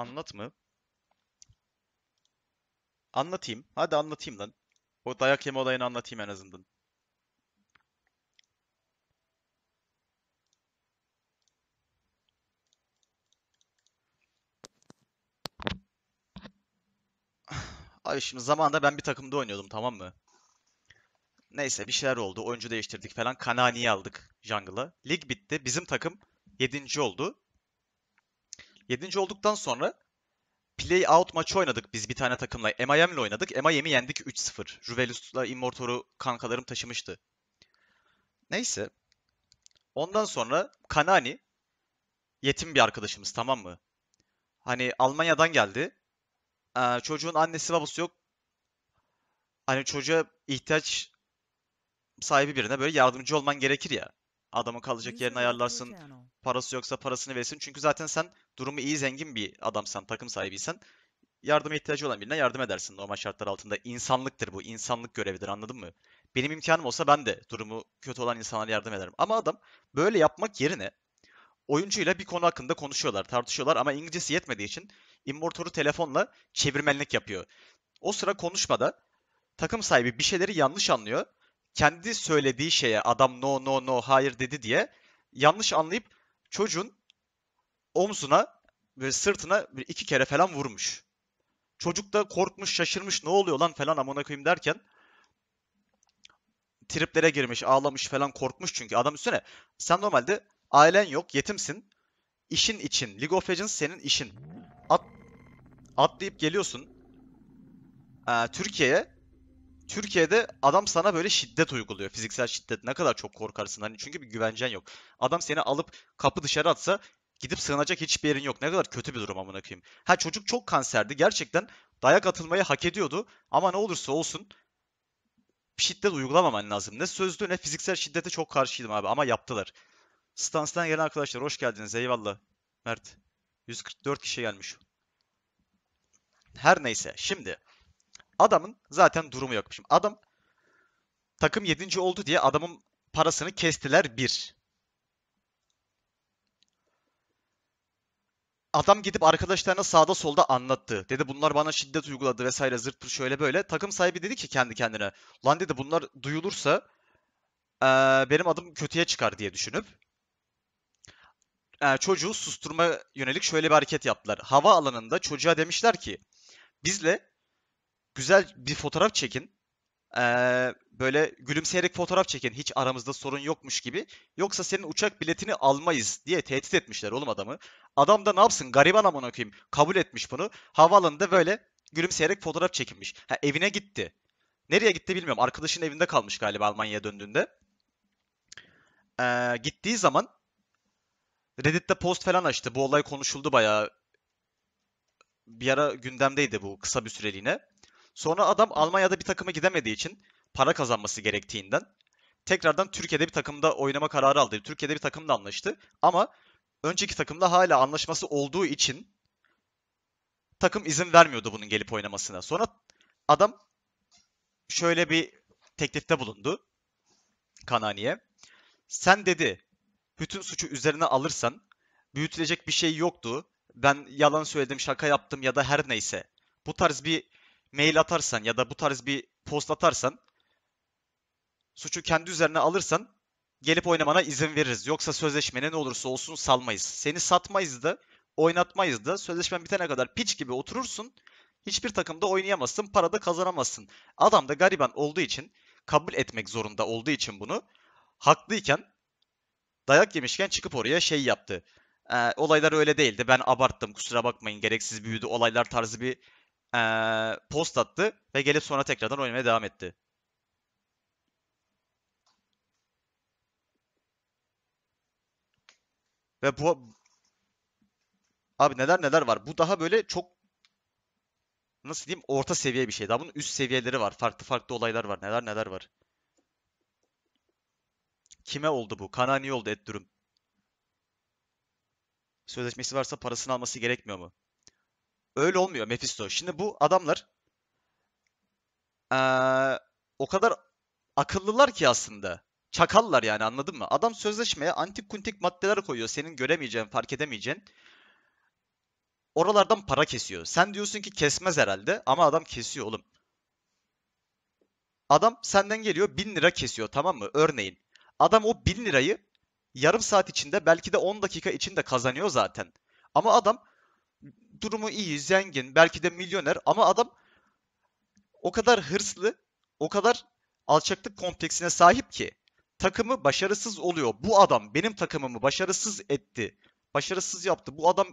Anlat mı? Anlatayım. Hadi anlatayım lan. O dayak yeme olayını anlatayım en azından. Abi şimdi zamanında ben bir takımda oynuyordum tamam mı? Neyse bir şeyler oldu. Oyuncu değiştirdik falan. Kanani'yi aldık jungle'a. Lig bitti. Bizim takım 7. oldu. 7. olduktan sonra play out maçı oynadık biz bir tane takımla. ile oynadık. MIM'i yendik 3-0. Juvelus'la Immortor'u kankalarım taşımıştı. Neyse. Ondan sonra Kanani yetim bir arkadaşımız tamam mı? Hani Almanya'dan geldi. Ee, çocuğun annesi babası yok. Hani çocuğa ihtiyaç sahibi birine böyle yardımcı olman gerekir ya. Adamı kalacak yerini ayarlarsın. Parası yoksa parasını versin. Çünkü zaten sen durumu iyi zengin bir adamsan, takım sahibiysen yardıma ihtiyacı olan birine yardım edersin normal şartlar altında. İnsanlıktır bu. insanlık görevidir anladın mı? Benim imkanım olsa ben de durumu kötü olan insanlara yardım ederim. Ama adam böyle yapmak yerine oyuncuyla bir konu hakkında konuşuyorlar, tartışıyorlar ama İngilizcesi yetmediği için Immortor'u telefonla çevirmenlik yapıyor. O sıra konuşmada takım sahibi bir şeyleri yanlış anlıyor. Kendi söylediği şeye adam no no no hayır dedi diye yanlış anlayıp çocuğun omzuna ve sırtına iki kere falan vurmuş. Çocuk da korkmuş, şaşırmış, ne oluyor lan falan amına koyayım derken triplere girmiş, ağlamış falan korkmuş çünkü. Adam üstüne sen normalde ailen yok, yetimsin. İşin için. League of Legends senin işin. At, atlayıp geliyorsun. Türkiye'ye Türkiye'de adam sana böyle şiddet uyguluyor. Fiziksel şiddet. Ne kadar çok korkarsın. Hani çünkü bir güvencen yok. Adam seni alıp kapı dışarı atsa gidip sığınacak hiçbir yerin yok. Ne kadar kötü bir durum amına koyayım. Ha çocuk çok kanserdi. Gerçekten dayak atılmayı hak ediyordu. Ama ne olursa olsun şiddet uygulamaman lazım. Ne sözlü ne fiziksel şiddete çok karşıydım abi ama yaptılar. Stans'tan gelen arkadaşlar hoş geldiniz. Eyvallah. Mert. 144 kişi gelmiş. Her neyse. Şimdi Adamın zaten durumu yok. adam takım 7. oldu diye adamın parasını kestiler bir. Adam gidip arkadaşlarına sağda solda anlattı. Dedi bunlar bana şiddet uyguladı vesaire zırt pır şöyle böyle. Takım sahibi dedi ki kendi kendine. Lan dedi bunlar duyulursa ee, benim adım kötüye çıkar diye düşünüp e, çocuğu susturma yönelik şöyle bir hareket yaptılar. Hava alanında çocuğa demişler ki bizle güzel bir fotoğraf çekin. Ee, böyle gülümseyerek fotoğraf çekin. Hiç aramızda sorun yokmuş gibi. Yoksa senin uçak biletini almayız diye tehdit etmişler oğlum adamı. Adam da ne yapsın? Gariban amına okuyayım. Kabul etmiş bunu. Havaalanında böyle gülümseyerek fotoğraf çekinmiş. Ha, evine gitti. Nereye gitti bilmiyorum. Arkadaşın evinde kalmış galiba Almanya'ya döndüğünde. Ee, gittiği zaman Reddit'te post falan açtı. Bu olay konuşuldu bayağı. Bir ara gündemdeydi bu kısa bir süreliğine. Sonra adam Almanya'da bir takıma gidemediği için para kazanması gerektiğinden tekrardan Türkiye'de bir takımda oynama kararı aldı. Türkiye'de bir takımda anlaştı ama önceki takımda hala anlaşması olduğu için takım izin vermiyordu bunun gelip oynamasına. Sonra adam şöyle bir teklifte bulundu Kanani'ye. Sen dedi bütün suçu üzerine alırsan büyütülecek bir şey yoktu. Ben yalan söyledim, şaka yaptım ya da her neyse. Bu tarz bir mail atarsan ya da bu tarz bir post atarsan suçu kendi üzerine alırsan gelip oynamana izin veririz. Yoksa sözleşmene ne olursa olsun salmayız. Seni satmayız da oynatmayız da sözleşmen bitene kadar piç gibi oturursun. Hiçbir takımda oynayamazsın, para da kazanamazsın. Adam da gariban olduğu için, kabul etmek zorunda olduğu için bunu haklıyken dayak yemişken çıkıp oraya şey yaptı. Ee, olaylar öyle değildi. Ben abarttım. Kusura bakmayın. Gereksiz büyüdü olaylar tarzı bir ee, post attı ve gelip sonra tekrardan oynamaya devam etti. Ve bu abi neler neler var. Bu daha böyle çok nasıl diyeyim orta seviye bir şey. Daha bunun üst seviyeleri var. Farklı farklı olaylar var. Neler neler var. Kime oldu bu? Kanani oldu et durum. Sözleşmesi varsa parasını alması gerekmiyor mu? öyle olmuyor Mephisto. Şimdi bu adamlar ee, o kadar akıllılar ki aslında. Çakallar yani anladın mı? Adam sözleşmeye antik kuntik maddeler koyuyor. Senin göremeyeceğin, fark edemeyeceğin. Oralardan para kesiyor. Sen diyorsun ki kesmez herhalde ama adam kesiyor oğlum. Adam senden geliyor 1000 lira kesiyor tamam mı? Örneğin. Adam o 1000 lirayı yarım saat içinde belki de 10 dakika içinde kazanıyor zaten. Ama adam durumu iyi, zengin, belki de milyoner ama adam o kadar hırslı, o kadar alçaklık kompleksine sahip ki takımı başarısız oluyor. Bu adam benim takımımı başarısız etti. Başarısız yaptı. Bu adam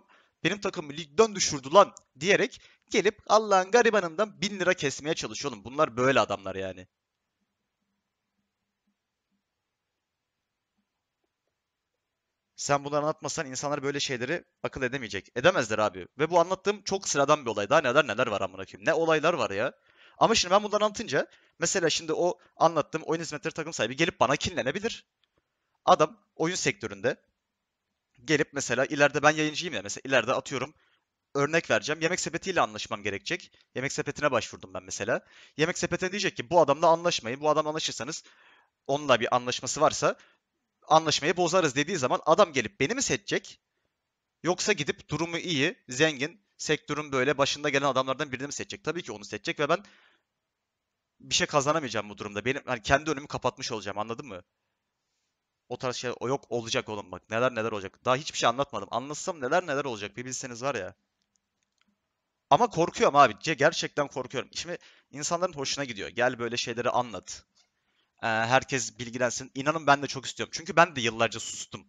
benim takımı ligden düşürdü lan diyerek gelip Allah'ın garibanından bin lira kesmeye çalışıyor oğlum. Bunlar böyle adamlar yani. Sen bunları anlatmasan insanlar böyle şeyleri akıl edemeyecek. Edemezler abi. Ve bu anlattığım çok sıradan bir olay. Daha neler neler var amına koyayım. Ne olaylar var ya. Ama şimdi ben bunları anlatınca mesela şimdi o anlattığım oyun hizmetleri takım sahibi gelip bana kinlenebilir. Adam oyun sektöründe gelip mesela ileride ben yayıncıyım ya mesela ileride atıyorum örnek vereceğim. Yemek sepetiyle anlaşmam gerekecek. Yemek sepetine başvurdum ben mesela. Yemek sepetine diyecek ki bu adamla anlaşmayın. Bu adamla anlaşırsanız onunla bir anlaşması varsa anlaşmayı bozarız dediği zaman adam gelip beni mi seçecek? Yoksa gidip durumu iyi, zengin, sektörün böyle başında gelen adamlardan birini mi seçecek? Tabii ki onu seçecek ve ben bir şey kazanamayacağım bu durumda. Benim hani kendi önümü kapatmış olacağım anladın mı? O tarz şey o yok olacak oğlum bak neler neler olacak. Daha hiçbir şey anlatmadım. Anlatsam neler neler olacak bir bilseniz var ya. Ama korkuyorum abi. Gerçekten korkuyorum. Şimdi insanların hoşuna gidiyor. Gel böyle şeyleri anlat. E, herkes bilgilensin. İnanın ben de çok istiyorum. Çünkü ben de yıllarca sustum.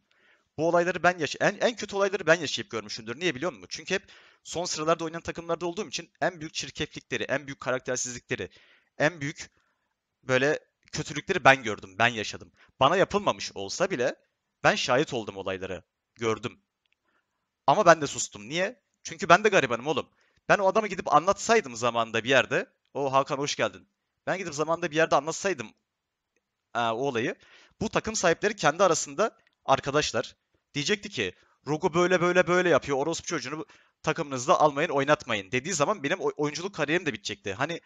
Bu olayları ben yaş en, en kötü olayları ben yaşayıp görmüşümdür. Niye biliyor musun? Çünkü hep son sıralarda oynayan takımlarda olduğum için en büyük çirkeflikleri, en büyük karaktersizlikleri, en büyük böyle kötülükleri ben gördüm, ben yaşadım. Bana yapılmamış olsa bile ben şahit oldum olayları, gördüm. Ama ben de sustum. Niye? Çünkü ben de garibanım oğlum. Ben o adama gidip anlatsaydım zamanında bir yerde. O Hakan hoş geldin. Ben gidip zamanında bir yerde anlatsaydım e, olayı. Bu takım sahipleri kendi arasında arkadaşlar diyecekti ki Rogo böyle böyle böyle yapıyor. Orospu çocuğunu takımınızda almayın oynatmayın dediği zaman benim oyunculuk kariyerim de bitecekti. Hani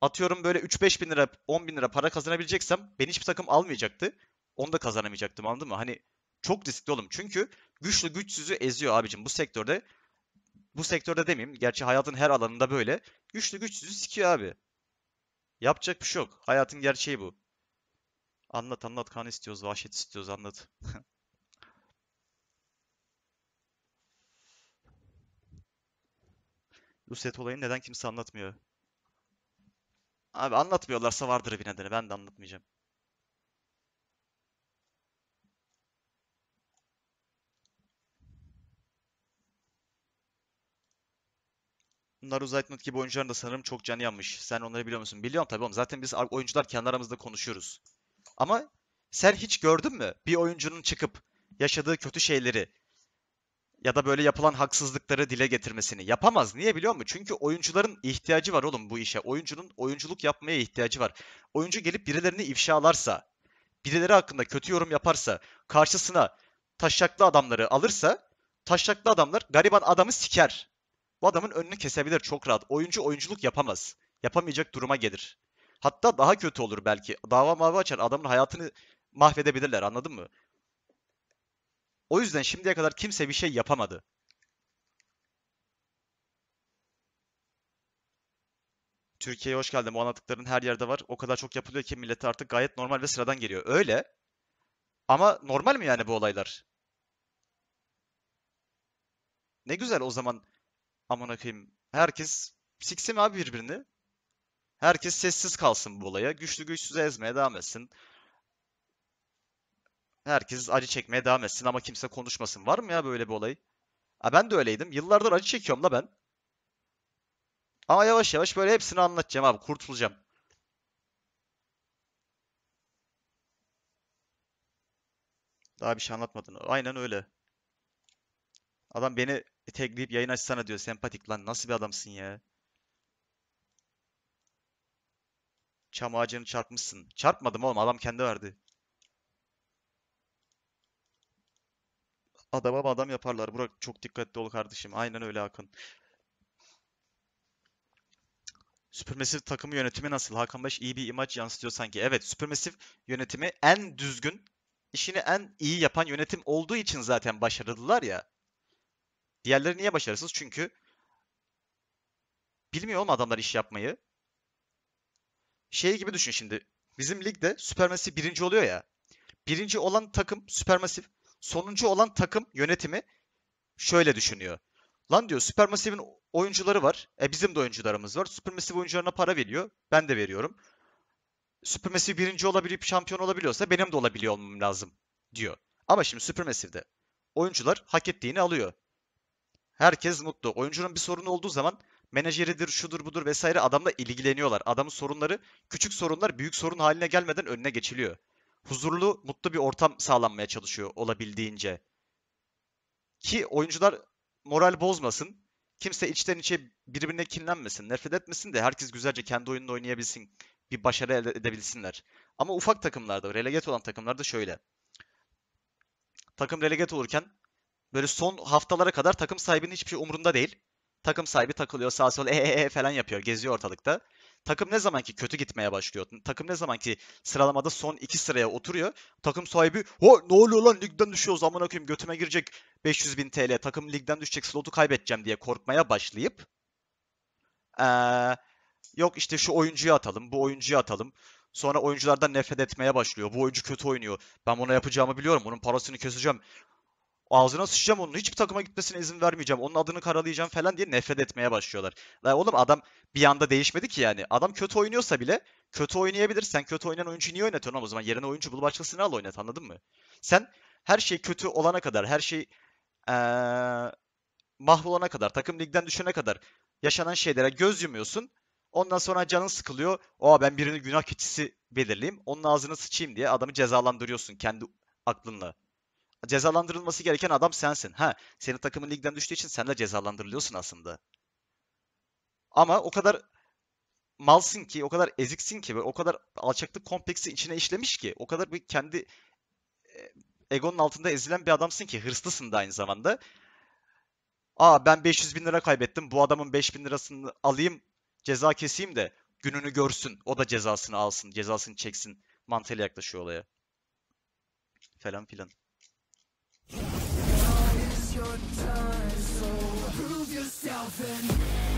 atıyorum böyle 3-5 bin lira 10 bin lira para kazanabileceksem beni hiçbir takım almayacaktı. Onu da kazanamayacaktım anladın mı? Hani çok riskli oğlum. Çünkü güçlü güçsüzü eziyor abicim bu sektörde. Bu sektörde demeyeyim. Gerçi hayatın her alanında böyle. Güçlü güçsüzü sikiyor abi. Yapacak bir şey yok. Hayatın gerçeği bu. Anlat anlat kan istiyoruz, vahşet istiyoruz anlat. Lucet olayı neden kimse anlatmıyor? Abi anlatmıyorlarsa vardır bir nedeni. Ben de anlatmayacağım. Bunlar Uzaytnut gibi oyuncuların da sanırım çok canı yanmış. Sen onları biliyor musun? Biliyorum tabii oğlum. Zaten biz oyuncular kendi aramızda konuşuyoruz. Ama sen hiç gördün mü bir oyuncunun çıkıp yaşadığı kötü şeyleri ya da böyle yapılan haksızlıkları dile getirmesini yapamaz. Niye biliyor musun? Çünkü oyuncuların ihtiyacı var oğlum bu işe. Oyuncunun oyunculuk yapmaya ihtiyacı var. Oyuncu gelip birilerini ifşalarsa, birileri hakkında kötü yorum yaparsa, karşısına taşaklı adamları alırsa, taşaklı adamlar gariban adamı siker. Bu adamın önünü kesebilir çok rahat. Oyuncu oyunculuk yapamaz. Yapamayacak duruma gelir. Hatta daha kötü olur belki. Dava mavi açar adamın hayatını mahvedebilirler anladın mı? O yüzden şimdiye kadar kimse bir şey yapamadı. Türkiye'ye hoş geldin. Bu anlattıkların her yerde var. O kadar çok yapılıyor ki millete artık gayet normal ve sıradan geliyor. Öyle. Ama normal mi yani bu olaylar? Ne güzel o zaman amına koyayım. Herkes siksin abi birbirini. Herkes sessiz kalsın bu olaya. Güçlü güçsüzü ezmeye devam etsin. Herkes acı çekmeye devam etsin ama kimse konuşmasın. Var mı ya böyle bir olay? Ha ben de öyleydim. Yıllardır acı çekiyorum la ben. Ama yavaş yavaş böyle hepsini anlatacağım abi. Kurtulacağım. Daha bir şey anlatmadın. Aynen öyle. Adam beni tekleyip yayın açsana diyor. Sempatik lan. Nasıl bir adamsın ya? Çam ağacını çarpmışsın. Çarpmadım oğlum adam kendi verdi. Adama adam yaparlar. Burak çok dikkatli ol kardeşim. Aynen öyle Hakan. Süpermasif takımı yönetimi nasıl? Hakan Baş iyi bir imaj yansıtıyor sanki. Evet, Süpermasif yönetimi en düzgün, işini en iyi yapan yönetim olduğu için zaten başarılılar ya. Diğerleri niye başarısız? Çünkü bilmiyor mu adamlar iş yapmayı? şey gibi düşün şimdi. Bizim ligde Supermassive birinci oluyor ya. Birinci olan takım Supermassive. Sonuncu olan takım yönetimi şöyle düşünüyor. Lan diyor Supermassive'in oyuncuları var. E bizim de oyuncularımız var. Supermassive oyuncularına para veriyor. Ben de veriyorum. Supermassive birinci olabilip şampiyon olabiliyorsa benim de olabiliyor olmam lazım diyor. Ama şimdi Supermassive'de oyuncular hak ettiğini alıyor. Herkes mutlu. Oyuncunun bir sorunu olduğu zaman menajeridir, şudur budur vesaire adamla ilgileniyorlar. Adamın sorunları küçük sorunlar büyük sorun haline gelmeden önüne geçiliyor. Huzurlu, mutlu bir ortam sağlanmaya çalışıyor olabildiğince. Ki oyuncular moral bozmasın. Kimse içten içe birbirine kinlenmesin, nefret etmesin de herkes güzelce kendi oyununu oynayabilsin. Bir başarı elde edebilsinler. Ama ufak takımlarda, relegat olan takımlarda şöyle. Takım relegat olurken böyle son haftalara kadar takım sahibinin hiçbir şey umurunda değil. Takım sahibi takılıyor sağ sol ee e, falan yapıyor. Geziyor ortalıkta. Takım ne zaman ki kötü gitmeye başlıyor. Takım ne zaman ki sıralamada son iki sıraya oturuyor. Takım sahibi o ne oluyor lan ligden düşüyor, zaman okuyayım götüme girecek 500 bin TL. Takım ligden düşecek slotu kaybedeceğim diye korkmaya başlayıp ee, yok işte şu oyuncuyu atalım bu oyuncuyu atalım. Sonra oyunculardan nefret etmeye başlıyor. Bu oyuncu kötü oynuyor. Ben bunu yapacağımı biliyorum. Onun parasını keseceğim ağzına sıçacağım onun. Hiçbir takıma gitmesine izin vermeyeceğim. Onun adını karalayacağım falan diye nefret etmeye başlıyorlar. La oğlum adam bir anda değişmedi ki yani. Adam kötü oynuyorsa bile kötü oynayabilir. Sen kötü oynayan oyuncu niye oynatıyorsun ama o zaman yerine oyuncu bul başkasını al oynat anladın mı? Sen her şey kötü olana kadar, her şey ee, mahvolana kadar, takım ligden düşene kadar yaşanan şeylere göz yumuyorsun. Ondan sonra canın sıkılıyor. Oha ben birini günah keçisi belirleyeyim. Onun ağzını sıçayım diye adamı cezalandırıyorsun kendi aklınla. Cezalandırılması gereken adam sensin. Ha, senin takımın ligden düştüğü için sen de cezalandırılıyorsun aslında. Ama o kadar malsın ki, o kadar eziksin ki, o kadar alçaklık kompleksi içine işlemiş ki, o kadar bir kendi e, egonun altında ezilen bir adamsın ki, hırslısın da aynı zamanda. Aa ben 500 bin lira kaybettim, bu adamın 5 bin lirasını alayım, ceza keseyim de gününü görsün, o da cezasını alsın, cezasını çeksin mantığıyla yaklaşıyor olaya. Falan filan. Now is your time, so prove yourself and...